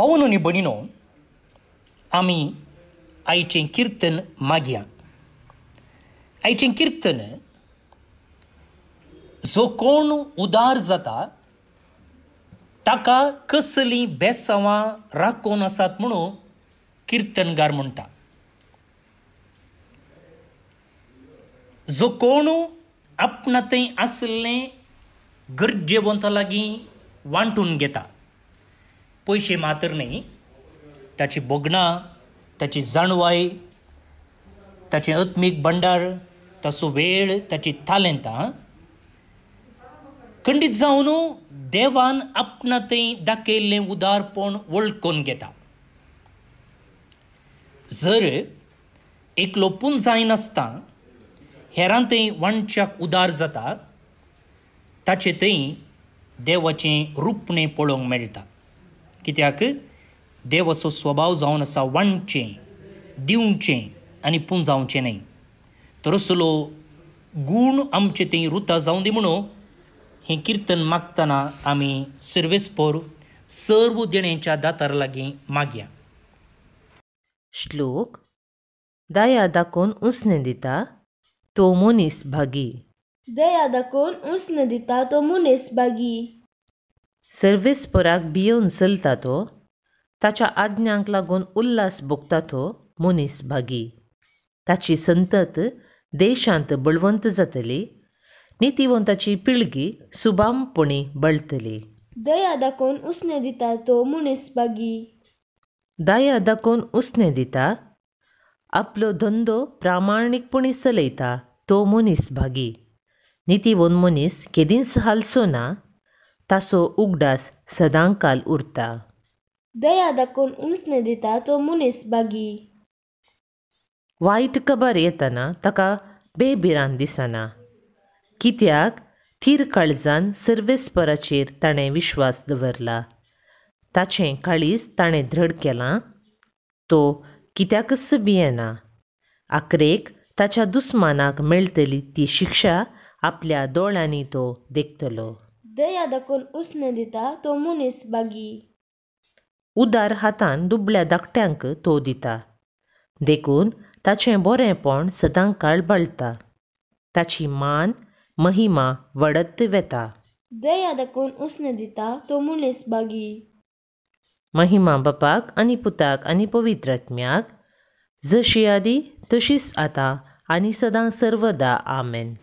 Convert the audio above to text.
ભાવનોની બનીનો आमी आयचें किर्तन मागया आयचें किर्तन जो कोण उदार जाता ताका कसली बेसांवां राखून आसात म्हणून किर्तनगार म्हणटा जो कोण आपणातें आसलें गरजेवंता लागीं वांटून घेता पैसे मात्र नाही त्याची बोगणा त्याची जाणवाय ताचे आत्मिक भंडार ताचो वेळ ताची थालेंता खंडीत जाऊन देवान आपण थंय उदार उदारपण वळखून घेता जर एकलोपून जायनासता हेरां थंय वांच्याक उदार जाता ताचे थंय देवाचे रुपणें पळोवंक मेळटा कित्याक देव स्वभाव जावन आसा वांडचें दिवचें आनी पूण जावचें न्हय तर असलो गूण आमचे थंय रुता जावं दी म्हणून हें किर्तन मागतना आमी सर्वेस्पोर सर्व देण्याच्या दातार लागीं मागया श्लोक दया दाखोवन उसने दिता तो मनीस भागी दया दाखोवन उसने दिता तो मनीस भागी ಸರ್ವೇಸ್ಪುರಾಕ್ तो ताच्या आज्ञांक लागून उल्हास भोगता तो मनीस भागी ताची संतत देशांत बळवंत जातली नितिवंताची पिळगी सुबामपणी बळतली दया दाखोवन उसने दिता तो मनीस भागी दया दाखोवन उसने दिता आपलो धंदो प्रामाणीकपणी चलयता तो मनीस भागी नितिवन मनीस केदींच हालसो ना ताचो उगडास सदांकाल उरता दया दाखोवन उंच न दिता तो मनीस बागी वायट खबर येतना ताका बेबिरान दिसना कित्याक थीर काळजान सर्वेस्पराचेर ताणें विश्वास दवरला ताचें काळीज ताणें धड केलां तो कित्याकच भियेना आखरेक ताच्या दुस्मानाक मेळटली ती शिक्षा आपल्या दोळ्यांनी तो देखतलो दाखोवन उसने दिता तो मुनीस बागी उदार हातान दुबल्या धाकट्यांक तो दिता देखून ताचें बरेंपण सदां काळ बळटा ताची मान महिमा वडत वेता दया दाखोवन उसने दिता तो मुनीस बागी महिमा बापाक आनी पुताक आनी पवित्रत्म्याक जशी आदी तशीच आतां आनी सदां सर्वदा आमेन